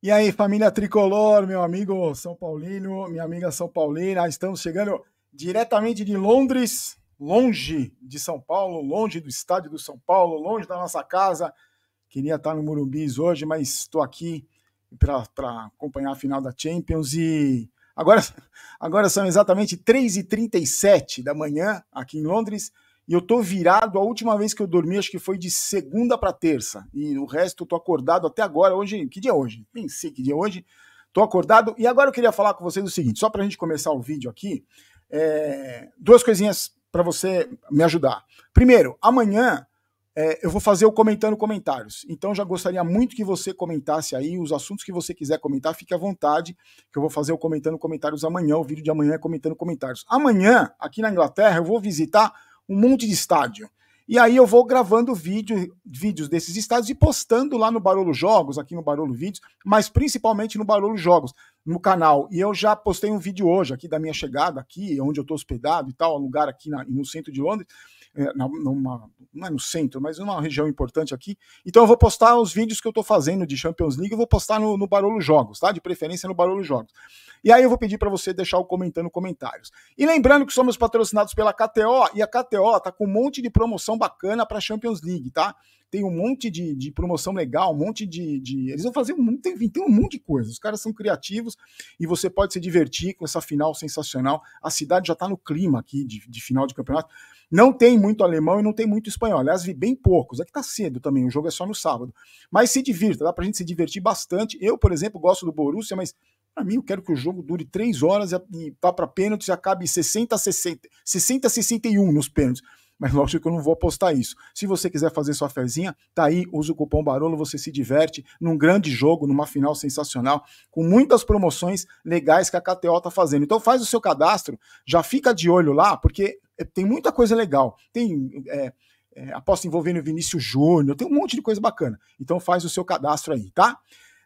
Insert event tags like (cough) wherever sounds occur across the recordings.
E aí, família tricolor, meu amigo São Paulino, minha amiga São Paulina, estamos chegando diretamente de Londres, longe de São Paulo, longe do estádio do São Paulo, longe da nossa casa. Queria estar no Murumbis hoje, mas estou aqui para acompanhar a final da Champions. E agora, (laughs) agora são exatamente 3h37 da manhã aqui em Londres. E eu tô virado, a última vez que eu dormi acho que foi de segunda para terça. E o resto eu tô acordado até agora. Hoje, que dia é hoje? Nem sei que dia é hoje. Tô acordado. E agora eu queria falar com vocês o seguinte, só pra gente começar o vídeo aqui, é, duas coisinhas para você me ajudar. Primeiro, amanhã é, eu vou fazer o comentando comentários. Então já gostaria muito que você comentasse aí os assuntos que você quiser comentar, fique à vontade, que eu vou fazer o comentando comentários amanhã. O vídeo de amanhã é comentando comentários. Amanhã, aqui na Inglaterra, eu vou visitar um monte de estádio. E aí eu vou gravando vídeo, vídeos desses estádios e postando lá no Barolo Jogos, aqui no Barolo Vídeos, mas principalmente no Barolo Jogos, no canal. E eu já postei um vídeo hoje aqui da minha chegada aqui, onde eu estou hospedado e tal, lugar aqui na, no centro de Londres é, numa, não é no centro, mas numa região importante aqui. Então eu vou postar os vídeos que eu estou fazendo de Champions League, eu vou postar no, no Barolo Jogos, tá? De preferência no Barolo Jogos. E aí eu vou pedir para você deixar o comentando comentários. E lembrando que somos patrocinados pela KTO, e a KTO tá com um monte de promoção bacana para Champions League, tá? tem um monte de, de promoção legal, um monte de, de, Eles vão fazer um monte, tem um monte de coisas. Os caras são criativos e você pode se divertir com essa final sensacional. A cidade já está no clima aqui de, de final de campeonato. Não tem muito alemão e não tem muito espanhol. Aliás, vi bem poucos. É que tá cedo também, o jogo é só no sábado. Mas se divirta, dá pra gente se divertir bastante. Eu, por exemplo, gosto do Borussia, mas pra mim eu quero que o jogo dure três horas e vá para pênaltis e acabe 60 60, 60 61 nos pênaltis mas lógico que eu não vou postar isso. Se você quiser fazer sua fezinha, tá aí, usa o cupom Barolo, você se diverte num grande jogo, numa final sensacional, com muitas promoções legais que a KTO tá fazendo. Então faz o seu cadastro, já fica de olho lá, porque eh, tem muita coisa legal. Tem. É, é, aposta envolvendo Vinícius Júnior, tem um monte de coisa bacana. Então faz o seu cadastro aí, tá?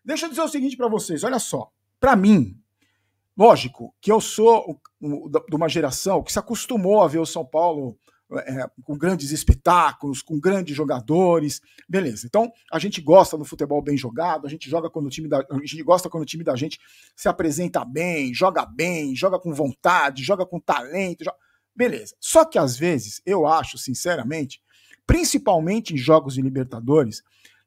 Deixa eu dizer o seguinte para vocês, olha só. Para mim, lógico que eu sou de uma geração que se acostumou a ver o São Paulo é, com grandes espetáculos, com grandes jogadores, beleza. Então a gente gosta do futebol bem jogado, a gente joga quando o time da, a gente gosta quando o time da gente se apresenta bem, joga bem, joga com vontade, joga com talento, joga... beleza. Só que às vezes eu acho, sinceramente, principalmente em jogos de Libertadores,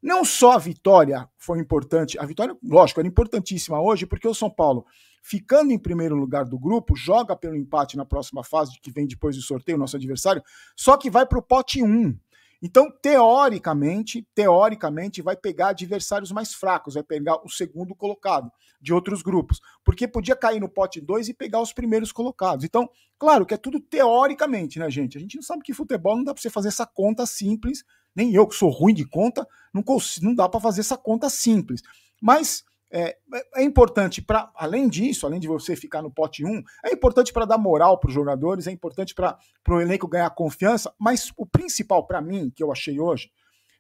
não só a vitória foi importante, a vitória, lógico, era importantíssima hoje, porque o São Paulo, ficando em primeiro lugar do grupo, joga pelo empate na próxima fase, que vem depois do sorteio, nosso adversário, só que vai para o pote 1. Então, teoricamente, teoricamente, vai pegar adversários mais fracos, vai pegar o segundo colocado de outros grupos, porque podia cair no pote 2 e pegar os primeiros colocados. Então, claro que é tudo teoricamente, né, gente? A gente não sabe que futebol não dá para você fazer essa conta simples nem eu que sou ruim de conta, não, consigo, não dá para fazer essa conta simples. Mas é, é, é importante para, além disso, além de você ficar no pote 1, é importante para dar moral para os jogadores, é importante para o elenco ganhar confiança, mas o principal para mim, que eu achei hoje,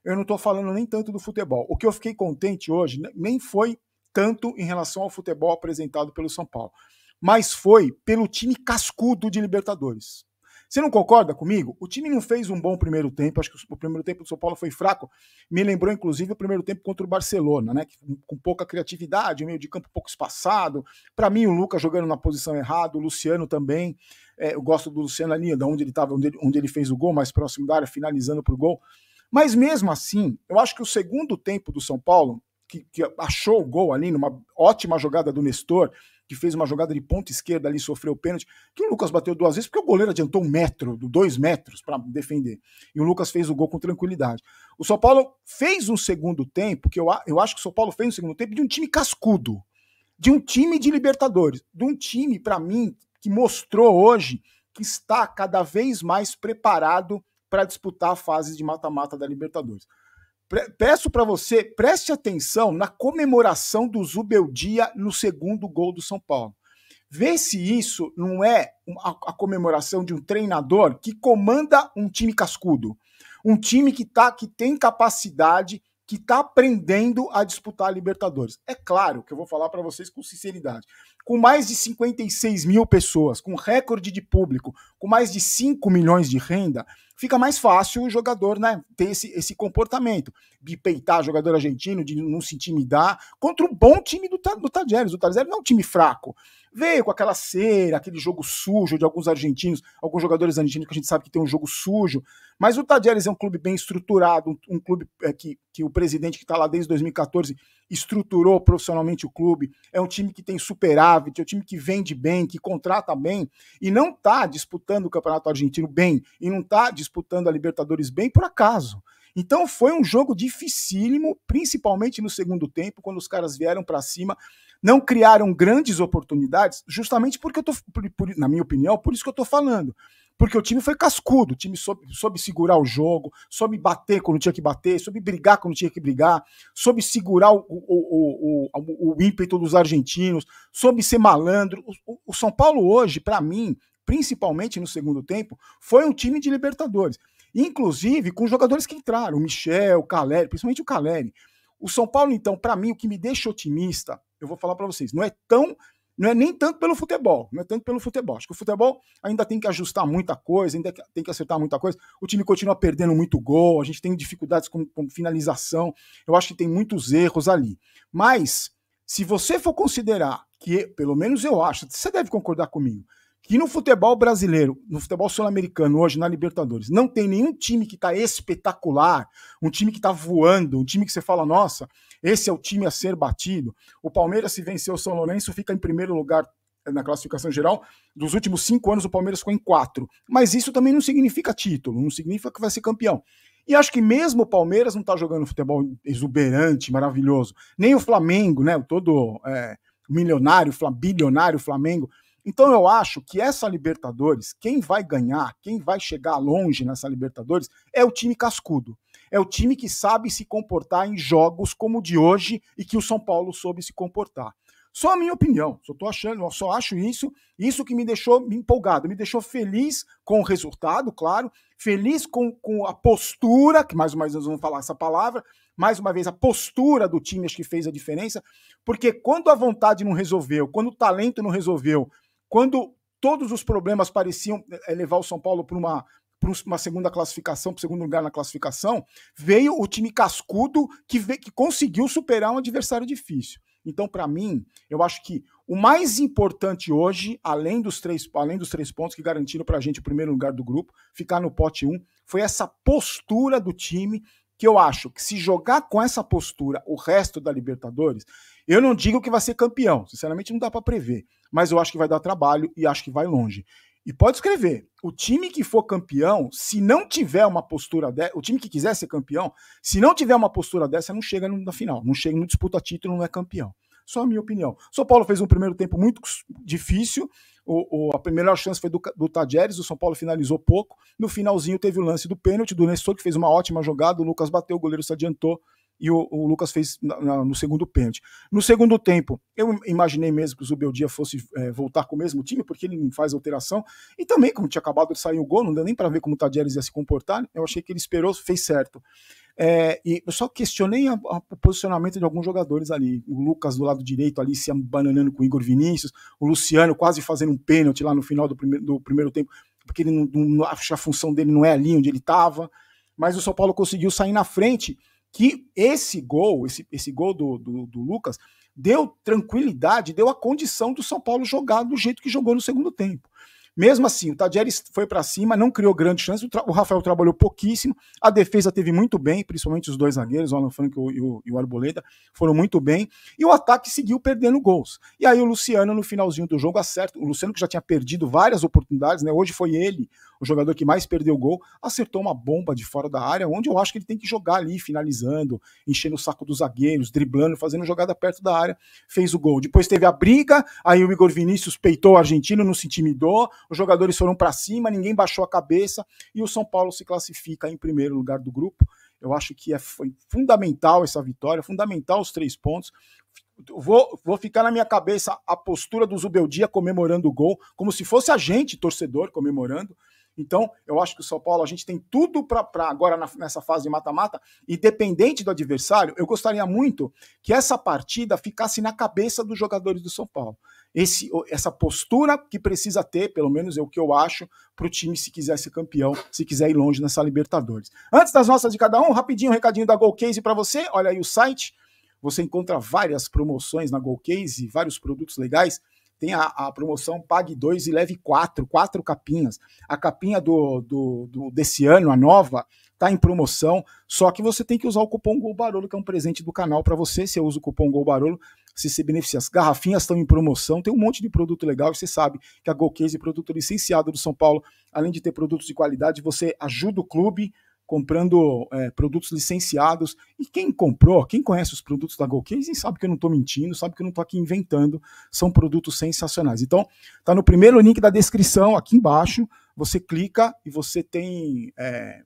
eu não estou falando nem tanto do futebol. O que eu fiquei contente hoje né, nem foi tanto em relação ao futebol apresentado pelo São Paulo, mas foi pelo time cascudo de Libertadores. Você não concorda comigo? O time não fez um bom primeiro tempo, acho que o primeiro tempo do São Paulo foi fraco. Me lembrou, inclusive, o primeiro tempo contra o Barcelona, né? Com pouca criatividade, meio de campo pouco espaçado. Para mim, o Lucas jogando na posição errada, o Luciano também. É, eu gosto do Luciano ali, da onde ele estava, onde, onde ele fez o gol, mais próximo da área, finalizando para o gol. Mas mesmo assim, eu acho que o segundo tempo do São Paulo, que, que achou o gol ali, numa ótima jogada do Nestor, que fez uma jogada de ponta esquerda ali, sofreu o pênalti, que o Lucas bateu duas vezes, porque o goleiro adiantou um metro, dois metros, para defender. E o Lucas fez o gol com tranquilidade. O São Paulo fez um segundo tempo, que eu, eu acho que o São Paulo fez um segundo tempo de um time cascudo, de um time de Libertadores, de um time, para mim, que mostrou hoje que está cada vez mais preparado para disputar a fase de mata-mata da Libertadores. Peço para você, preste atenção na comemoração do Zubeldia no segundo gol do São Paulo. Vê se isso não é a comemoração de um treinador que comanda um time cascudo. Um time que, tá, que tem capacidade que está aprendendo a disputar a Libertadores. É claro que eu vou falar para vocês com sinceridade. Com mais de 56 mil pessoas, com recorde de público, com mais de 5 milhões de renda, fica mais fácil o jogador né, ter esse, esse comportamento de peitar jogador argentino, de não se intimidar, contra o um bom time do, do Tajeres. O Tajeres não é um time fraco veio com aquela cera, aquele jogo sujo de alguns argentinos, alguns jogadores argentinos que a gente sabe que tem um jogo sujo, mas o Tadieres é um clube bem estruturado, um, um clube é, que, que o presidente que está lá desde 2014 estruturou profissionalmente o clube, é um time que tem superávit, é um time que vende bem, que contrata bem, e não está disputando o Campeonato Argentino bem, e não está disputando a Libertadores bem por acaso. Então foi um jogo dificílimo, principalmente no segundo tempo, quando os caras vieram para cima, não criaram grandes oportunidades, justamente porque eu tô, por, por, na minha opinião, por isso que eu tô falando. Porque o time foi cascudo, o time soube, soube segurar o jogo, soube bater quando tinha que bater, soube brigar quando tinha que brigar, soube segurar o, o, o, o, o ímpeto dos argentinos, soube ser malandro. o, o São Paulo hoje, para mim, principalmente no segundo tempo, foi um time de Libertadores. Inclusive com jogadores que entraram, o Michel, o Caleri, principalmente o Caleri. O São Paulo, então, para mim, o que me deixa otimista, eu vou falar para vocês, não é tão. Não é nem tanto pelo futebol, não é tanto pelo futebol. Acho que o futebol ainda tem que ajustar muita coisa, ainda tem que acertar muita coisa. O time continua perdendo muito gol, a gente tem dificuldades com, com finalização. Eu acho que tem muitos erros ali. Mas, se você for considerar que, pelo menos eu acho, você deve concordar comigo, que no futebol brasileiro, no futebol sul-americano hoje, na Libertadores, não tem nenhum time que está espetacular, um time que está voando, um time que você fala, nossa, esse é o time a ser batido. O Palmeiras, se venceu o São Lourenço, fica em primeiro lugar eh, na classificação geral. Dos últimos cinco anos, o Palmeiras ficou em quatro. Mas isso também não significa título, não significa que vai ser campeão. E acho que mesmo o Palmeiras não está jogando futebol exuberante, maravilhoso. Nem o Flamengo, né? Todo é, milionário, bilionário Flamengo então eu acho que essa Libertadores, quem vai ganhar, quem vai chegar longe nessa Libertadores é o time cascudo. É o time que sabe se comportar em jogos como o de hoje e que o São Paulo soube se comportar. Só a minha opinião, só tô achando, só acho isso, isso que me deixou me empolgado, me deixou feliz com o resultado, claro, feliz com, com a postura, que mais uma vez nós vamos falar essa palavra, mais uma vez a postura do time acho que fez a diferença, porque quando a vontade não resolveu, quando o talento não resolveu, quando todos os problemas pareciam eh, levar o São Paulo para uma uma segunda classificação, para o segundo lugar na classificação, veio o time cascudo que, veio, que conseguiu superar um adversário difícil. Então, para mim, eu acho que o mais importante hoje, além dos três, além dos três pontos que garantiram para a gente o primeiro lugar do grupo, ficar no pote 1, um, foi essa postura do time que eu acho que se jogar com essa postura o resto da Libertadores, eu não digo que vai ser campeão, sinceramente não dá para prever, mas eu acho que vai dar trabalho e acho que vai longe. E pode escrever, o time que for campeão, se não tiver uma postura dessa, o time que quiser ser campeão, se não tiver uma postura dessa, não chega na final, não chega, não disputa título, não é campeão. Só a minha opinião. São Paulo fez um primeiro tempo muito difícil, o, o, a primeira chance foi do, do o São Paulo finalizou pouco. No finalzinho teve o lance do pênalti do Nestor, que fez uma ótima jogada, o Lucas bateu, o goleiro se adiantou e o, o Lucas fez na, na, no segundo pênalti. No segundo tempo, eu imaginei mesmo que o Zubeldia fosse é, voltar com o mesmo time, porque ele não faz alteração. E também, como tinha acabado de sair o gol, não deu nem para ver como o Tadieres ia se comportar. Eu achei que ele esperou, fez certo. É, e eu só questionei a, a, o posicionamento de alguns jogadores ali. O Lucas do lado direito ali se abananando com o Igor Vinícius, o Luciano quase fazendo um pênalti lá no final do, prime do primeiro tempo, porque ele não, não, a função dele não é ali onde ele estava. Mas o São Paulo conseguiu sair na frente que esse gol, esse, esse gol do, do, do Lucas, deu tranquilidade, deu a condição do São Paulo jogar do jeito que jogou no segundo tempo. Mesmo assim, o Tadieri foi para cima, não criou grandes chances, o, o, Rafael trabalhou pouquíssimo, a defesa teve muito bem, principalmente os dois zagueiros, o Alan Franco e o, e o Arboleda, foram muito bem, e o ataque seguiu perdendo gols. E aí o Luciano, no finalzinho do jogo, acerta, o Luciano que já tinha perdido várias oportunidades, né? hoje foi ele o jogador que mais perdeu gol, acertou uma bomba de fora da área, onde eu acho que ele tem que jogar ali, finalizando, enchendo o saco dos zagueiros, driblando, fazendo jogada perto da área, fez o gol. Depois teve a briga, aí o Igor Vinícius peitou o argentino, não se intimidou, os jogadores foram para cima, ninguém baixou a cabeça e o São Paulo se classifica em primeiro lugar do grupo. Eu acho que é, foi fundamental essa vitória, fundamental os três pontos. Vou, vou ficar na minha cabeça a postura do Zubeldia comemorando o gol, como se fosse a gente, torcedor, comemorando. Então, eu acho que o São Paulo, a gente tem tudo para agora na, nessa fase de mata-mata, independente do adversário, eu gostaria muito que essa partida ficasse na cabeça dos jogadores do São Paulo esse, essa postura que precisa ter, pelo menos é o que eu acho, para o time se quiser ser campeão, se quiser ir longe nessa Libertadores. Antes das nossas de cada um, rapidinho um recadinho da Golcase para você. Olha aí o site. Você encontra várias promoções na Golcase, vários produtos legais tem a, a, promoção Pague 2 e Leve 4, quatro capinhas. A capinha do, do, do, desse ano, a nova, está em promoção, só que você tem que usar o cupom Golbarolo que é um presente do canal para você. Se eu uso o cupom Golbarolo você se beneficia. As garrafinhas estão em promoção, tem um monte de produto legal você sabe que a GoCase é produto licenciado do São Paulo. Além de ter produtos de qualidade, você ajuda o clube comprando é, produtos licenciados. E quem comprou, quem conhece os produtos da GoCase, sabe que eu não estou mentindo, sabe que eu não estou aqui inventando. São produtos sensacionais. Então, tá no primeiro link da descrição, aqui embaixo. Você clica e você tem. É,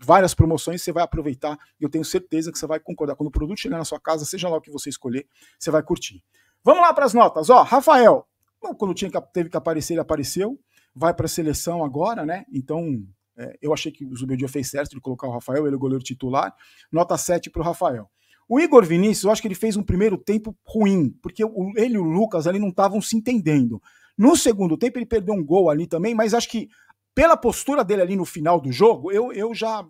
várias promoções, você vai aproveitar e eu tenho certeza que você vai concordar. Quando o produto chegar na sua casa, seja lá o que você escolher, você vai curtir. Vamos lá para as notas. Ó, Rafael, quando tinha que, teve que aparecer, ele apareceu. Vai para a seleção agora, né? Então, é, eu achei que o Zubeldia fez certo de colocar o Rafael, ele é o goleiro titular. Nota 7 para o Rafael. O Igor Vinícius, eu acho que ele fez um primeiro tempo ruim, porque ele e o Lucas ali não estavam se entendendo. No segundo tempo, ele perdeu um gol ali também, mas acho que pela postura dele ali no final do jogo, eu, eu já.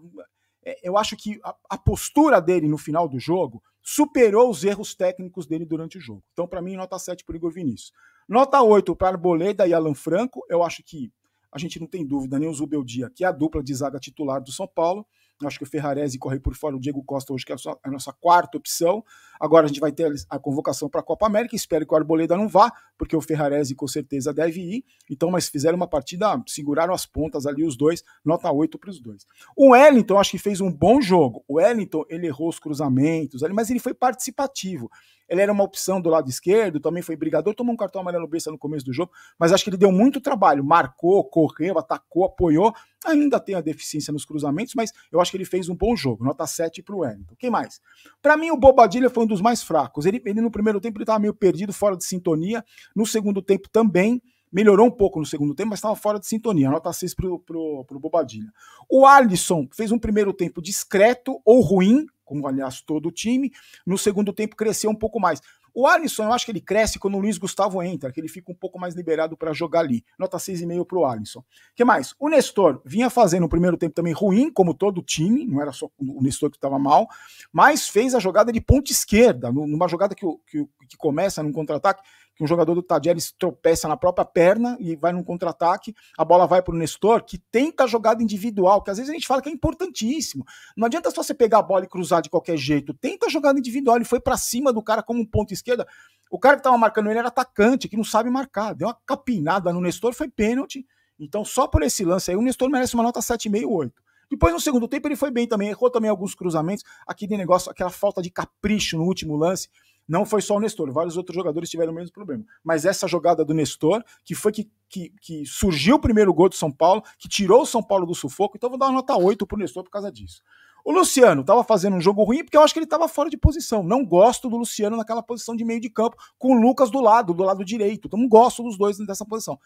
É, eu acho que a, a postura dele no final do jogo superou os erros técnicos dele durante o jogo. Então, para mim, nota 7 para Igor Vinícius. Nota 8 para Arboleda e Alan Franco. Eu acho que a gente não tem dúvida, nem o Zubeldia, que é a dupla de zaga titular do São Paulo. Acho que o Ferrarese corre por fora, o Diego Costa hoje, que é a, sua, é a nossa quarta opção. Agora a gente vai ter a convocação para a Copa América. Espero que o Arboleda não vá, porque o Ferrarese com certeza deve ir. Então, mas fizeram uma partida, seguraram as pontas ali, os dois, nota 8 para os dois. O Wellington, acho que fez um bom jogo. O Wellington, ele errou os cruzamentos ali, mas ele foi participativo. Ele era uma opção do lado esquerdo, também foi brigador, tomou um cartão amarelo besta no começo do jogo, mas acho que ele deu muito trabalho. Marcou, correu, atacou, apoiou Ainda tem a deficiência nos cruzamentos, mas eu acho que ele fez um bom jogo. Nota 7 para o Wellington. Quem mais? Para mim, o Bobadilha foi um dos mais fracos. Ele, ele no primeiro tempo estava meio perdido, fora de sintonia. No segundo tempo também. Melhorou um pouco no segundo tempo, mas estava fora de sintonia. Nota 6 para o Bobadilha. O Alisson fez um primeiro tempo discreto ou ruim, como aliás todo o time. No segundo tempo cresceu um pouco mais. O Alisson, eu acho que ele cresce quando o Luiz Gustavo entra, que ele fica um pouco mais liberado para jogar ali. Nota 6,5 para o Alisson. que mais? O Nestor vinha fazendo o primeiro tempo também ruim, como todo o time, não era só o Nestor que estava mal, mas fez a jogada de ponta esquerda, numa jogada que, que, que começa num contra-ataque que um jogador do Tajeres tropeça na própria perna e vai num contra-ataque, a bola vai para o Nestor, que tenta a jogada individual, que às vezes a gente fala que é importantíssimo. Não adianta só você pegar a bola e cruzar de qualquer jeito. Tenta a jogada individual, ele foi para cima do cara como um ponto esquerda. O cara que estava marcando ele era atacante, que não sabe marcar. Deu uma capinada no Nestor, foi pênalti. Então, só por esse lance aí, o Nestor merece uma nota 7,5, 8. Depois, no segundo tempo, ele foi bem também, errou também alguns cruzamentos. Aquele negócio, aquela falta de capricho no último lance. Não foi só o Nestor, vários outros jogadores tiveram o mesmo problema. Mas essa jogada do Nestor, que foi que, que, que surgiu o primeiro gol do São Paulo, que tirou o São Paulo do sufoco, então vou dar uma nota 8 pro Nestor por causa disso. O Luciano estava fazendo um jogo ruim porque eu acho que ele estava fora de posição. Não gosto do Luciano naquela posição de meio de campo, com o Lucas do lado, do lado direito. Então não gosto dos dois nessa posição.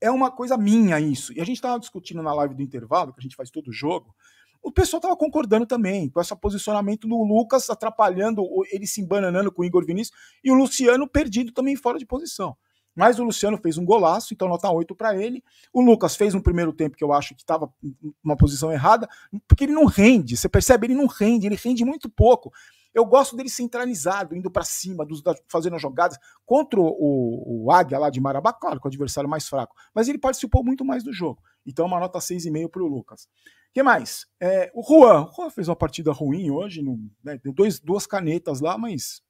É uma coisa minha isso. E a gente estava discutindo na live do intervalo, que a gente faz todo jogo, o pessoal estava concordando também com esse posicionamento do Lucas atrapalhando, ele se embananando com o Igor Vinícius e o Luciano perdido também fora de posição. Mas o Luciano fez um golaço, então nota 8 para ele. O Lucas fez um primeiro tempo que eu acho que estava uma posição errada, porque ele não rende, você percebe? Ele não rende, ele rende muito pouco. Eu gosto dele centralizado, indo para cima, dos, da, fazendo as jogadas. Contra o, o, o Águia lá de Marabá, claro, com o adversário mais fraco, mas ele participou muito mais do jogo. Então, uma nota 6,5 para o Lucas. que mais? É, o Juan. O Juan fez uma partida ruim hoje. No, né, deu dois, duas canetas lá, mas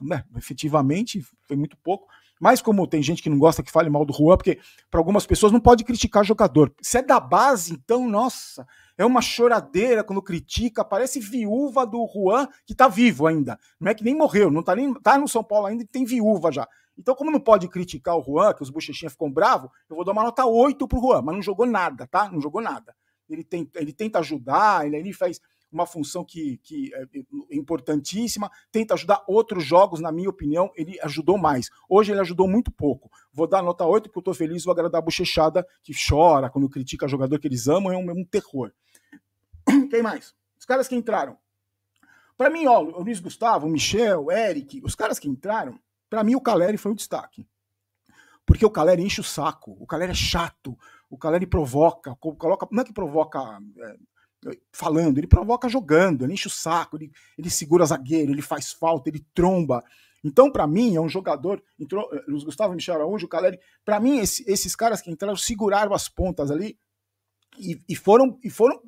né, efetivamente foi muito pouco. Mas como tem gente que não gosta que fale mal do Juan, porque para algumas pessoas não pode criticar jogador. Se é da base, então, nossa, é uma choradeira quando critica, parece viúva do Juan que tá vivo ainda. Não é que nem morreu, não tá nem tá no São Paulo ainda e tem viúva já. Então, como não pode criticar o Juan, que os bochechinhas ficam bravos, eu vou dar uma nota 8 pro Juan, mas não jogou nada, tá? Não jogou nada. Ele, tem, ele tenta ajudar, ele, ele faz uma função que, que é, é, é importantíssima, tenta ajudar outros jogos, na minha opinião, ele ajudou mais. Hoje ele ajudou muito pouco. Vou dar nota 8 porque eu tô feliz, vou agradar a bochechada que chora quando critica jogador que eles amam, é um, é um terror. (clears throat) Quem mais? Os caras que entraram. Para mim, ó, o Luiz Gustavo, o Michel, o Eric, os caras que entraram, para mim, o Caleri foi um destaque. Porque o Caleri enche o saco, o Caleri é chato, o Caleri provoca, coloca, não é que provoca é, falando, ele provoca jogando, ele enche o saco, ele, ele segura zagueiro, ele faz falta, ele tromba. Então, para mim, é um jogador. Entrou eh, Gustavo Michel Araújo, o Caleri. Para mim, esse, esses caras que entraram seguraram as pontas ali e, e foram. E foram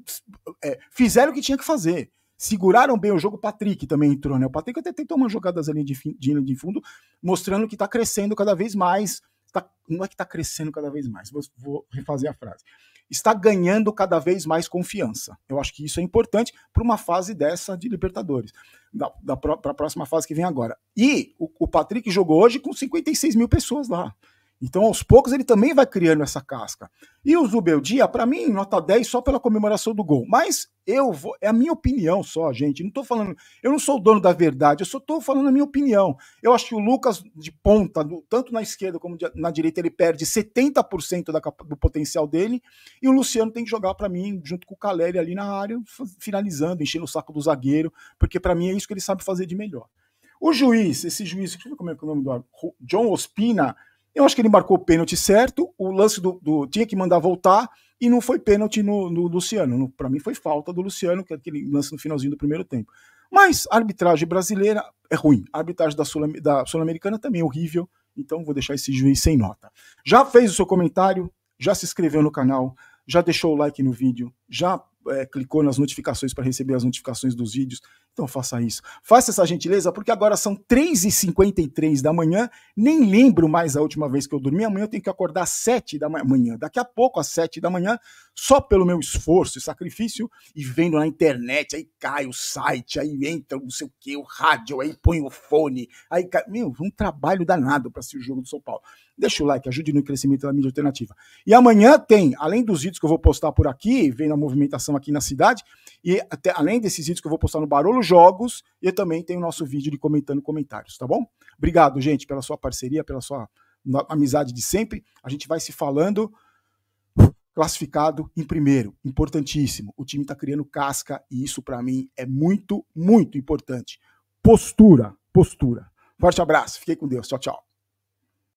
é, fizeram o que tinha que fazer. Seguraram bem o jogo, o Patrick também entrou, né? O Patrick até tentou umas jogadas ali de, de, de fundo, mostrando que está crescendo cada vez mais. Tá, não é que está crescendo cada vez mais, vou, vou refazer a frase. Está ganhando cada vez mais confiança. Eu acho que isso é importante para uma fase dessa de Libertadores, da, da para a próxima fase que vem agora. E o, o Patrick jogou hoje com 56 mil pessoas lá. Então, aos poucos, ele também vai criando essa casca. E o Zubeldia, para mim, nota 10 só pela comemoração do gol. Mas eu vou. É a minha opinião só, gente. Não tô falando. Eu não sou o dono da verdade, eu só tô falando a minha opinião. Eu acho que o Lucas de ponta, tanto na esquerda como na direita, ele perde 70% da, do potencial dele. E o Luciano tem que jogar para mim, junto com o Caleri ali na área, finalizando, enchendo o saco do zagueiro, porque para mim é isso que ele sabe fazer de melhor. O juiz, esse juiz, deixa eu ver como é, que é o nome do John Ospina eu acho que ele marcou o pênalti certo, o lance do, do, tinha que mandar voltar e não foi pênalti no, no Luciano. Para mim foi falta do Luciano, que é aquele lance no finalzinho do primeiro tempo. Mas a arbitragem brasileira é ruim. A arbitragem da Sul-Americana Sul também é horrível. Então vou deixar esse juiz sem nota. Já fez o seu comentário? Já se inscreveu no canal? Já deixou o like no vídeo? Já é, clicou nas notificações para receber as notificações dos vídeos? Então faça isso. Faça essa gentileza, porque agora são 3h53 da manhã. Nem lembro mais a última vez que eu dormi. Amanhã eu tenho que acordar às 7 da manhã. Daqui a pouco, às 7 da manhã, só pelo meu esforço e sacrifício, e vendo na internet, aí cai o site, aí entra não sei o que, o rádio, aí põe o fone, aí cai. Meu, um trabalho danado para assistir o jogo do São Paulo. Deixa o like, ajude no crescimento da mídia alternativa. E amanhã tem, além dos vídeos que eu vou postar por aqui, vendo a movimentação aqui na cidade, e até, além desses vídeos que eu vou postar no Barulho, jogos e também tem o nosso vídeo de comentando comentários, tá bom? Obrigado, gente, pela sua parceria, pela sua amizade de sempre. A gente vai se falando. Classificado em primeiro, importantíssimo. O time está criando casca e isso para mim é muito, muito importante. Postura, postura. Forte abraço, fiquei com Deus, tchau, tchau.